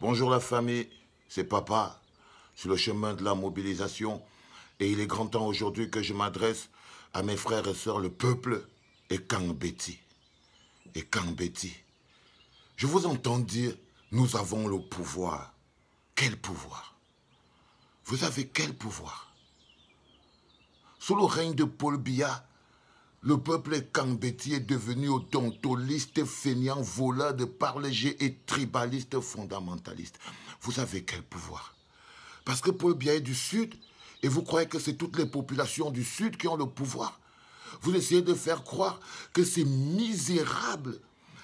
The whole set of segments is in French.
Bonjour la famille, c'est papa, sur le chemin de la mobilisation. Et il est grand temps aujourd'hui que je m'adresse à mes frères et sœurs, le peuple et Kangbeti. Et Kangbeti. Je vous entends dire, nous avons le pouvoir. Quel pouvoir Vous avez quel pouvoir Sous le règne de Paul Biya, le peuple cambodgien est devenu odontoliste, feignant, voleur de parler et tribaliste fondamentaliste. Vous avez quel pouvoir Parce que pour le bien du Sud, et vous croyez que c'est toutes les populations du Sud qui ont le pouvoir Vous essayez de faire croire que ces misérables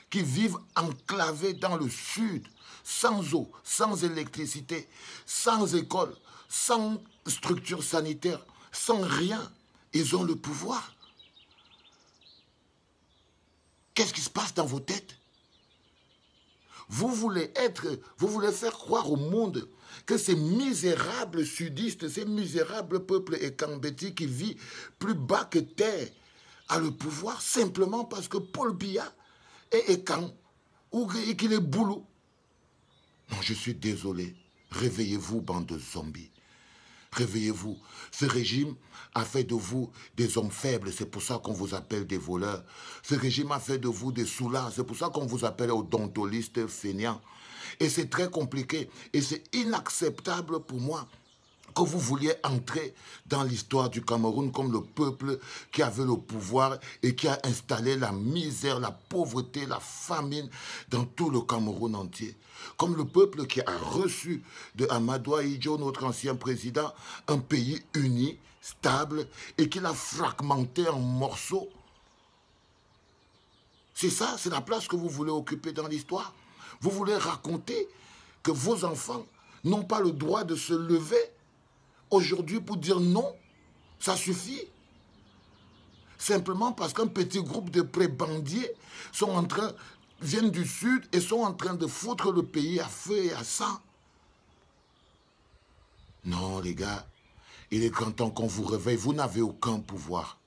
qui vivent enclavés dans le Sud, sans eau, sans électricité, sans école, sans structure sanitaire, sans rien, ils ont le pouvoir. Qu'est-ce qui se passe dans vos têtes vous voulez être, vous voulez faire croire au monde que ces misérables sudistes, ces misérables peuples écambétis qui vivent plus bas que terre a le pouvoir simplement parce que Paul Biya est écamp ou qu'il est boulot. Non, je suis désolé. Réveillez-vous, bande de zombies. Réveillez-vous. Ce régime a fait de vous des hommes faibles. C'est pour ça qu'on vous appelle des voleurs. Ce régime a fait de vous des soulards. C'est pour ça qu'on vous appelle odontolistes fainéants. Et c'est très compliqué. Et c'est inacceptable pour moi que vous vouliez entrer dans l'histoire du Cameroun comme le peuple qui avait le pouvoir et qui a installé la misère, la pauvreté, la famine dans tout le Cameroun entier. Comme le peuple qui a reçu de Amadoua Aïdjo, notre ancien président, un pays uni, stable et qui l'a fragmenté en morceaux. C'est ça, c'est la place que vous voulez occuper dans l'histoire. Vous voulez raconter que vos enfants n'ont pas le droit de se lever aujourd'hui pour dire non, ça suffit. Simplement parce qu'un petit groupe de prébandiers sont en train, viennent du sud et sont en train de foutre le pays à feu et à sang. Non, les gars, il est grand temps qu'on vous réveille. Vous n'avez aucun pouvoir.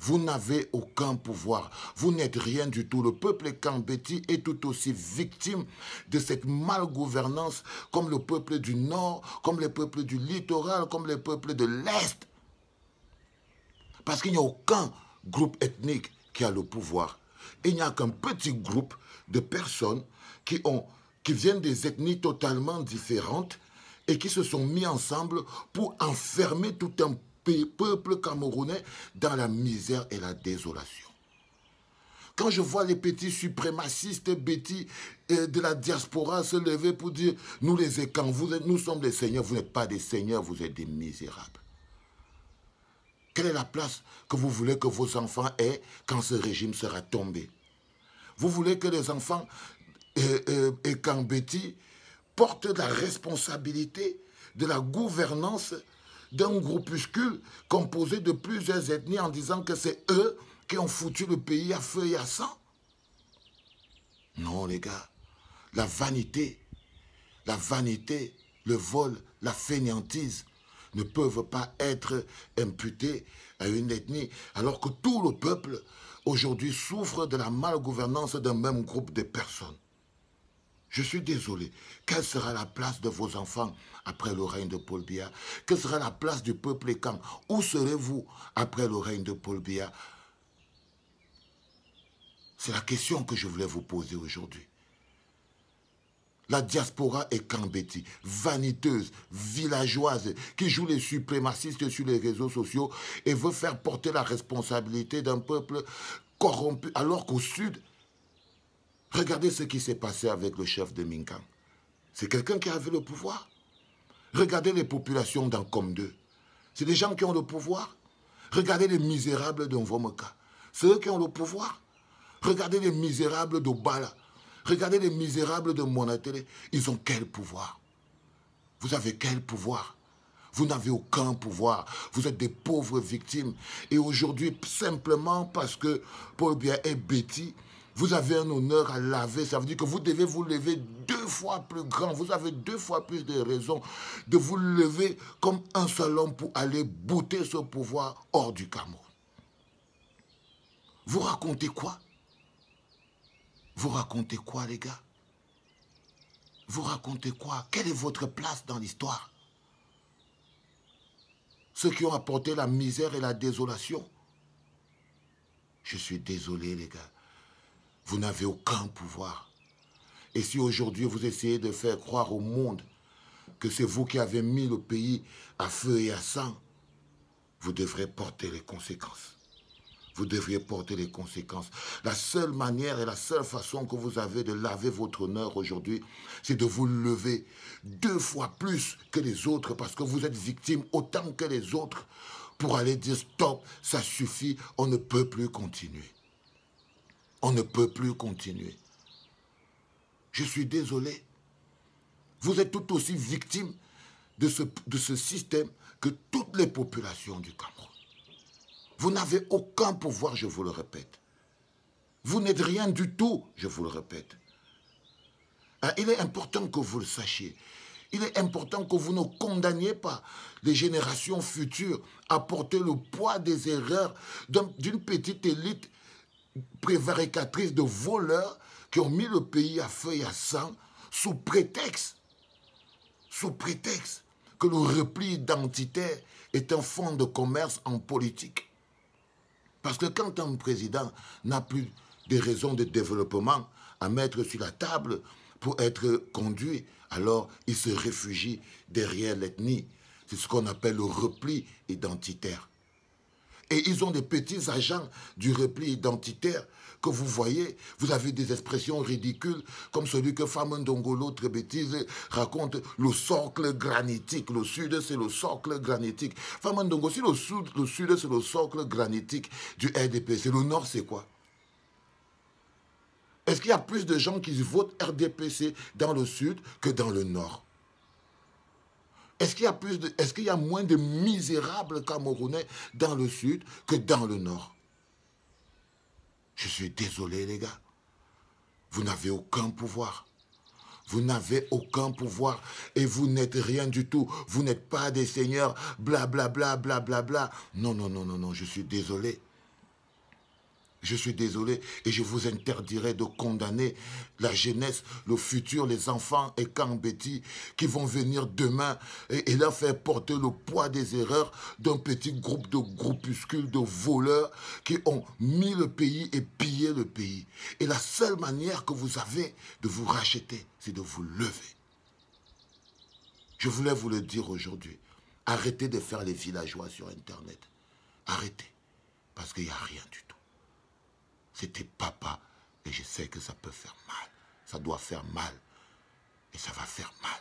Vous n'avez aucun pouvoir. Vous n'êtes rien du tout. Le peuple cambéti est tout aussi victime de cette malgouvernance comme le peuple du Nord, comme le peuple du littoral, comme le peuple de l'Est. Parce qu'il n'y a aucun groupe ethnique qui a le pouvoir. Il n'y a qu'un petit groupe de personnes qui, ont, qui viennent des ethnies totalement différentes et qui se sont mis ensemble pour enfermer tout un peuple camerounais dans la misère et la désolation. Quand je vois les petits suprémacistes bêtis euh, de la diaspora se lever pour dire « Nous les écans, vous nous sommes des seigneurs, vous n'êtes pas des seigneurs, vous êtes des misérables. » Quelle est la place que vous voulez que vos enfants aient quand ce régime sera tombé Vous voulez que les enfants euh, euh, et euh, portent la responsabilité de la gouvernance d'un groupuscule composé de plusieurs ethnies en disant que c'est eux qui ont foutu le pays à feu et à sang. Non, les gars, la vanité, la vanité, le vol, la fainéantise ne peuvent pas être imputés à une ethnie, alors que tout le peuple aujourd'hui souffre de la malgouvernance d'un même groupe de personnes. Je suis désolé. Quelle sera la place de vos enfants après le règne de Paul Biya Quelle sera la place du peuple et Où serez-vous après le règne de Paul Biya C'est la question que je voulais vous poser aujourd'hui. La diaspora est cambétie, vaniteuse, villageoise, qui joue les suprémacistes sur les réseaux sociaux et veut faire porter la responsabilité d'un peuple corrompu, alors qu'au sud, Regardez ce qui s'est passé avec le chef de Minkan. C'est quelqu'un qui avait le pouvoir. Regardez les populations dans Comme 2. C'est des gens qui ont le pouvoir. Regardez les misérables de Nvomoka. C'est eux qui ont le pouvoir. Regardez les misérables de Regardez les misérables de Monatele. Ils ont quel pouvoir Vous avez quel pouvoir vous n'avez aucun pouvoir. Vous êtes des pauvres victimes. Et aujourd'hui, simplement parce que Paul Bia est bêtis, vous avez un honneur à laver. Ça veut dire que vous devez vous lever deux fois plus grand. Vous avez deux fois plus de raisons de vous lever comme un seul homme pour aller bouter ce pouvoir hors du Cameroun. Vous racontez quoi Vous racontez quoi, les gars Vous racontez quoi Quelle est votre place dans l'histoire Ceux qui ont apporté la misère et la désolation. Je suis désolé, les gars vous n'avez aucun pouvoir. Et si aujourd'hui vous essayez de faire croire au monde que c'est vous qui avez mis le pays à feu et à sang, vous devrez porter les conséquences. Vous devriez porter les conséquences. La seule manière et la seule façon que vous avez de laver votre honneur aujourd'hui, c'est de vous lever deux fois plus que les autres parce que vous êtes victime autant que les autres pour aller dire stop, ça suffit, on ne peut plus continuer. On ne peut plus continuer. Je suis désolé. Vous êtes tout aussi victime de ce, de ce système que toutes les populations du Cameroun. Vous n'avez aucun pouvoir, je vous le répète. Vous n'êtes rien du tout, je vous le répète. Ah, il est important que vous le sachiez. Il est important que vous ne condamniez pas les générations futures à porter le poids des erreurs d'une petite élite prévaricatrice de voleurs qui ont mis le pays à feu et à sang sous prétexte, sous prétexte que le repli identitaire est un fonds de commerce en politique. Parce que quand un président n'a plus des raisons de développement à mettre sur la table pour être conduit, alors il se réfugie derrière l'ethnie. C'est ce qu'on appelle le repli identitaire. Et ils ont des petits agents du repli identitaire que vous voyez. Vous avez des expressions ridicules comme celui que Dongolo, très bêtise, raconte le socle granitique. Le sud, c'est le socle granitique. Femme Dongolo, si le sud, le sud c'est le socle granitique du RDPC, le nord, c'est quoi Est-ce qu'il y a plus de gens qui votent RDPC dans le sud que dans le nord est-ce qu'il y, a est qu'il y moins de misérables Camerounais dans le sud que dans le nord Je suis désolé les gars. Vous n'avez aucun pouvoir. Vous n'avez aucun pouvoir et vous n'êtes rien du tout. Vous n'êtes pas des seigneurs, blablabla, bla Bla, bla, bla. Non, non, non, non, non, je suis désolé. Je suis désolé et je vous interdirai de condamner la jeunesse, le futur, les enfants et Betty qui vont venir demain et, et, leur faire porter le poids des erreurs d'un petit groupe de groupuscules de voleurs qui ont mis le pays et pillé le pays. Et la seule manière que vous avez de vous racheter, c'est de vous lever. Je voulais vous le dire aujourd'hui. Arrêtez de faire les villageois sur Internet. Arrêtez. Parce qu'il n'y a rien du tout. C'était papa. Et je sais que ça peut faire mal. Ça doit faire mal. Et ça va faire mal.